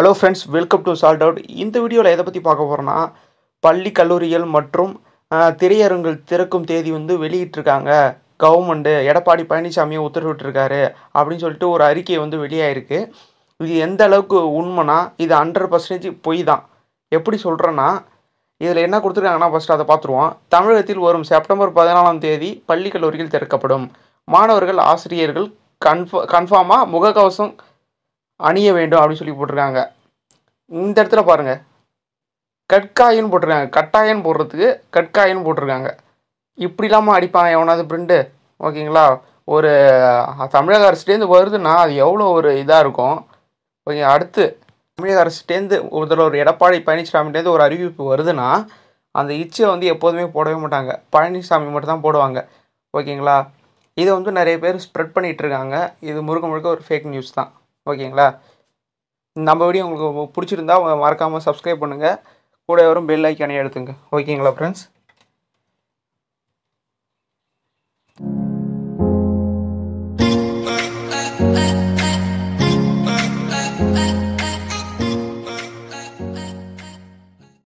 hello friends welcome to salt out இந்த வீடியோவில் எதை பற்றி பார்க்க போகிறோன்னா பள்ளி கல்லூரிகள் மற்றும் திரையரங்குகள் திறக்கும் தேதி வந்து வெளியிட்டிருக்காங்க கவர்மெண்ட்டு எடப்பாடி பழனிசாமியை உத்தரவிட்டிருக்காரு அப்படின்னு சொல்லிட்டு ஒரு அறிக்கை வந்து வெளியாயிருக்கு இது எந்த அளவுக்கு உண்மைனா இது ஹண்ட்ரட் பர்சன்டேஜ் பொய் தான் எப்படி சொல்கிறேன்னா இதில் என்ன கொடுத்துருக்காங்கன்னா ஃபஸ்ட்டு அதை பார்த்துருவோம் தமிழகத்தில் வரும் செப்டம்பர் பதினாலாம் தேதி பள்ளி கல்லூரிகள் திறக்கப்படும் மாணவர்கள் ஆசிரியர்கள் கன்ஃப கன்ஃபார்மாக முகக்கவசம் அணிய வேண்டும் அப்படின்னு சொல்லி போட்டிருக்காங்க இந்த இடத்துல பாருங்கள் கட்காயின்னு போட்டிருக்காங்க கட்டாயன்னு போடுறதுக்கு கட்காயின்னு போட்டிருக்காங்க இப்படி இல்லாமல் அடிப்பான் எவனாவது பிரிண்டு ஓகேங்களா ஒரு தமிழக அரசுலேருந்து வருதுன்னா அது எவ்வளோ ஒரு இதாக இருக்கும் ஓகே அடுத்து தமிழக அரசுலேருந்து ஒருத்தர் ஒரு எடப்பாடி பழனிசாமிலேருந்து ஒரு அறிவிப்பு வருதுன்னா அந்த இச்சையை வந்து எப்போதுமே போடவே மாட்டாங்க பழனிசாமி மட்டும் தான் போடுவாங்க ஓகேங்களா இதை வந்து நிறைய பேர் ஸ்ப்ரெட் பண்ணிகிட்ருக்காங்க இது முழுக்க முழுக்க ஒரு ஃபேக் நியூஸ் தான் ஓகேங்களா நம்ம வீடியோ உங்களுக்கு பிடிச்சிருந்தா மறக்காமல் சப்ஸ்கிரைப் பண்ணுங்கள் கூட வரும் பெல் ஐக்கானே எடுத்துங்க ஓகேங்களா ஃப்ரெண்ட்ஸ்